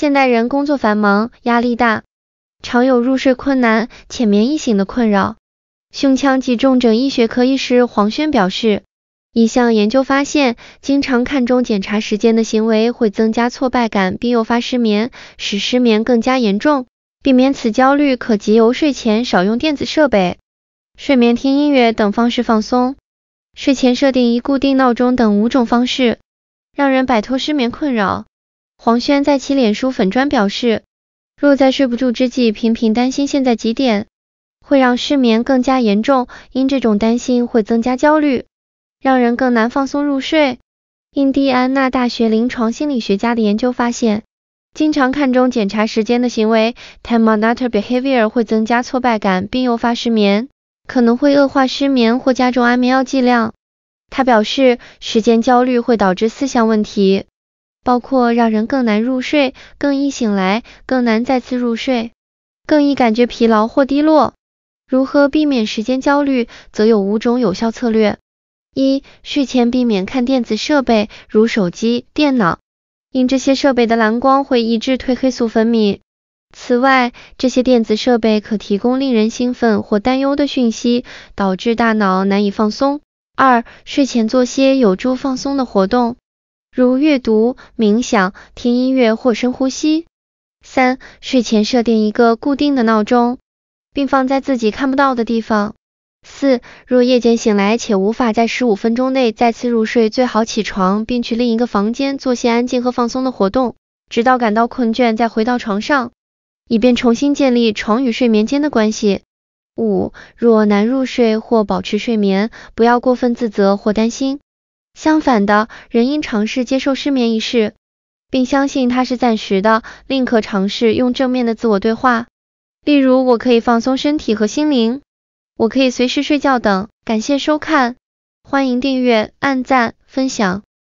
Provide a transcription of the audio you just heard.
现代人工作繁忙，压力大，常有入睡困难、浅眠易醒的困扰。胸腔及重症医学科医师黄轩表示，一项研究发现，经常看钟检查时间的行为会增加挫败感，并诱发失眠，使失眠更加严重。避免此焦虑可藉由睡前少用电子设备、睡眠听音乐等方式放松，睡前设定一固定闹钟等五种方式，让人摆脱失眠困扰。黄轩在其脸书粉砖表示，若在睡不住之际频频担心现在几点，会让失眠更加严重，因这种担心会增加焦虑，让人更难放松入睡。印第安纳大学临床心理学家的研究发现，经常看钟检查时间的行为 （time monitor behavior） 会增加挫败感并诱发失眠，可能会恶化失眠或加重安眠药剂量。他表示，时间焦虑会导致四项问题。包括让人更难入睡、更易醒来、更难再次入睡、更易感觉疲劳或低落。如何避免时间焦虑，则有五种有效策略：一、睡前避免看电子设备，如手机、电脑，因这些设备的蓝光会抑制褪黑素分泌。此外，这些电子设备可提供令人兴奋或担忧的讯息，导致大脑难以放松。二、睡前做些有助放松的活动。如阅读、冥想、听音乐或深呼吸。三、睡前设定一个固定的闹钟，并放在自己看不到的地方。四、若夜间醒来且无法在十五分钟内再次入睡，最好起床并去另一个房间做些安静和放松的活动，直到感到困倦再回到床上，以便重新建立床与睡眠间的关系。五、若难入睡或保持睡眠，不要过分自责或担心。相反的，人应尝试接受失眠一事，并相信它是暂时的。另可尝试用正面的自我对话，例如我可以放松身体和心灵，我可以随时睡觉等。感谢收看，欢迎订阅、按赞、分享。